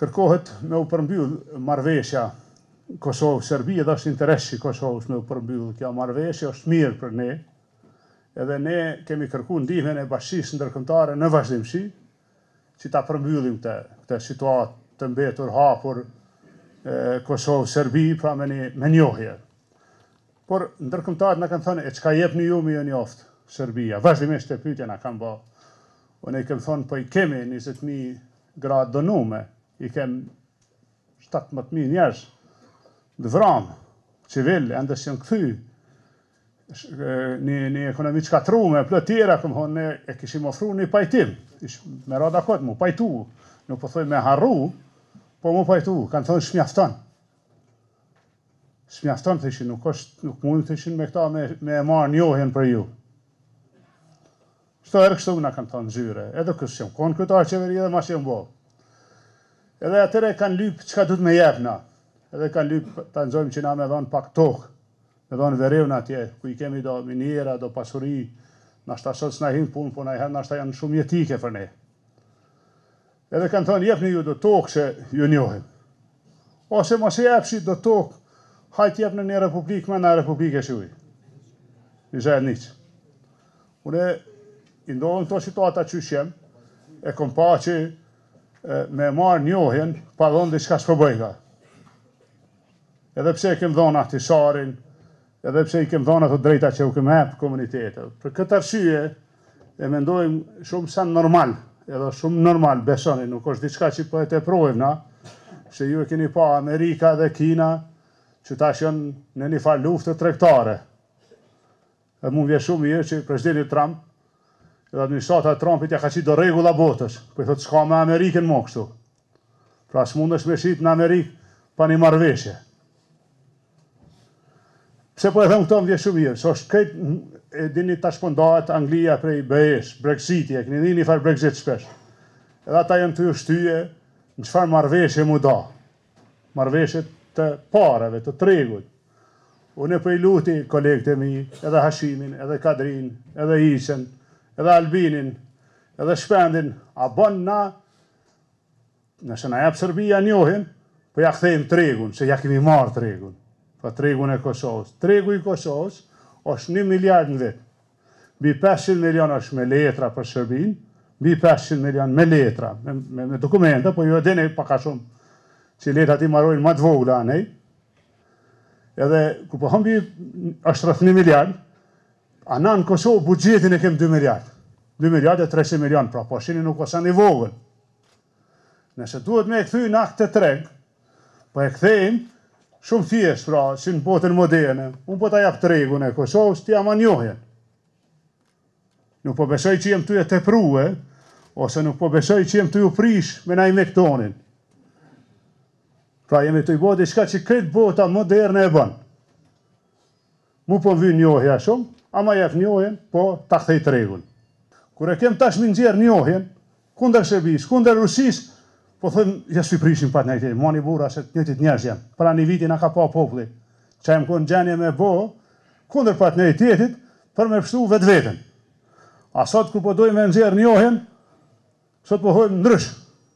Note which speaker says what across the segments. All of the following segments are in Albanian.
Speaker 1: kërkohet me u përmbyll marveshja Kosovë-Serbi, dhe është interes që Kosovës me u përmbyll kja marveshja, është mirë për ne, edhe ne kemi kërku ndihme në bashkësis në në vazhdimësi që ta përmbyllim këtë situatë të mbetur hapur Kosovë-Serbi, pra me njohje. Por në nërkëmtare në kanë thënë, e qka jep një jumë i e një oftë, Serbia, vazhdimisht të pytja në kanë bë, o ne kemë thënë po i kemi 20.000 gradë dënume, i kem 17.000 njerës në vranë, qivillë, endës që në këthy, një ekonomi që ka tru me plët tjera, këmë honë, e këshim ofru një pajtim, me rada këtë, mu pajtu, nuk po thuj me harru, po mu pajtu, kanë thonë shmjafton. Shmjafton, të ishin, nuk është, nuk mund të ishin me këta me e marë njohen për ju. Shto erë kështu nga kanë thonë zyre, edhe kështë që më konë këta qeveri edhe ma që më edhe atyre kanë lypë që ka du të me jepë na, edhe kanë lypë të nëzojmë që na me dhonë pak tokë, me dhonë verevë në atje, ku i kemi do minjera, do pasuri, nashta sot s'na hinë punë, po na i herë nashta janë shumë jetike për ne. Edhe kanë thonë, jepë ju do tokë që ju njohim. Ose mos jepë që do tokë, hajtë jepë në një republikë, me në republikë e që ujë. I zërë një që. Une, i ndohën të situata që shemë, e kom pa që, me marë njohin, pa dhonë di shka shpëbëjga. Edhe pse i kem dhona të sharin, edhe pse i kem dhona të drejta që u kem hepë komunitetet. Për këtë arsye, e mendojmë shumë sen normal, edhe shumë normal, besoni, nuk është diçka që për po e të projmë na, që ju e keni pa Amerika dhe Kina, që ta shënë në një falë luftë të trektare. E mund vje shumë i e që prezidenti Trump Dhe administrata e Trumpit ja ka qitë do regula botës, për po i thotë s'ka me Amerikën më kështu. Pra s'mund është me shqitë në Amerikë pa një marveshje. Pse po e thëmë më këto më vje shumë vjenë, s'o është këtë e dini të shpondajt Anglija prej BES, Brexitje, këni dini një farë Brexit shpesh. Edhe ata jënë të ju shtyje në qëfar marveshje mu da. Marveshje të pareve, të tregut. Unë e për po i luti kolegët e mi, edhe Hashimin, edhe Kadrin, edhe Isen, edhe Albinin, edhe Shpendin, a bën na, nëse na japë Serbia njohin, po ja këthejmë tregun, se ja kemi marrë tregun, po tregun e Kosovës. Tregu i Kosovës është një miljard në vetë, bi 500 milion është me letra për Shërbin, bi 500 milion me letra, me dokumenta, po ju e dene paka shumë, që letat i marojnë ma të vogla anej, edhe ku po hëmbi është rëthë një miljardë, A na në Kosovë bugjetin e kemë 2 miliard. 2 miljard e 300 miljard, pra po shini nuk osan një vogën. Nëse duhet me e këthuj në akte treg, po e këthejmë, shumë thjesht, pra, si në botën moderne, unë po të japë tregun e Kosovës, të jam anjohen. Nuk po besoj që jem të ju e të ose nuk po besoj që jem të ju prish me na i me këtonin. Pra, jemi të i bodi shka që këtë bota moderne e bënë. Mu po në vynë njohja shumë, ama jep njohin, po ta kthej tregun. Kur e kem tashmë nxjerr njohin, kundër shërbis, kundër Rusis, po thon ja si prishin pa ne, mani burra se ne ti njerëz jam. Pra në vitin na ka pa populli. Çajm kon gjanje me bo, kundër pa ne tetit për me pshtu vet veten. A sot ku po dojmë me nxjerr njohin, sot po hojm ndrysh.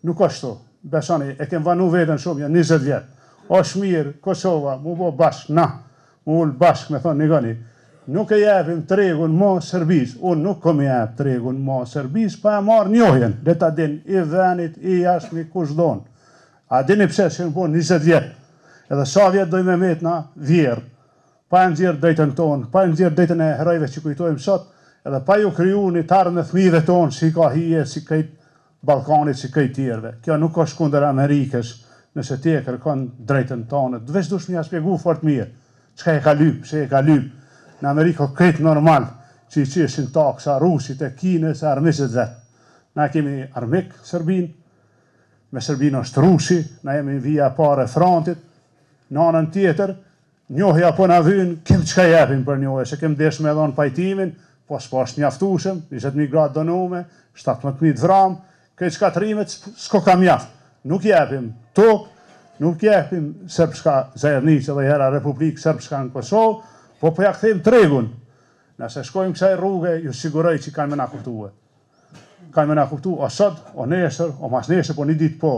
Speaker 1: Nuk ka ashtu. besani, e kem vanu veten shumë jan 20 vjet. Osh mirë, Kosova, mu bo bashk, na, mu ullë bashk, me thonë një gani, nuk e jepim tregun ma sërbis, unë nuk kom jep tregun ma sërbis, pa e marë njohen, dhe ta din i venit, i jashmi, ku donë. A din i pse që në punë 20 vjetë, edhe sa vjetë dojmë e metë na vjerë, pa e nëzirë dejten tonë, pa e nëzirë dejten e herojve që kujtojmë sot, edhe pa ju kryu një tarë në thmive tonë, si ka hije, si kajtë Balkanit, si kajtë tjerve. Kjo nuk është kunder Amerikës, nëse ti e kërkon drejtën tonë, dhe shdush një aspegu fort mirë, që ka e ka lypë, që e ka lypë, në Amerika këtë normal, që i qeshin takë sa Rusit e Kine, sa Armisit dhe. Na kemi armikë Sërbin, me Sërbin është Rusi, na jemi vija pare frontit, në anën tjetër, njohja po në avynë, kemë qka jepin për njohja, që kemë desh me dhonë pajtimin, po së është një aftushëm, 20.000 gradë dënume, 17.000 vramë, këtë qka të rimet, s'ko kam jaftë. Nuk jepim tokë, nuk jepim sërpshka zajedni që dhe jera Republikë sërpshka në Kosovë, Po përja po këthejmë tregun, nëse shkojmë kësaj rrugë, ju siguroj që kanë me nga Kanë me nga kuptuhe, o sot, o nesër, o mas nesër, po një ditë po.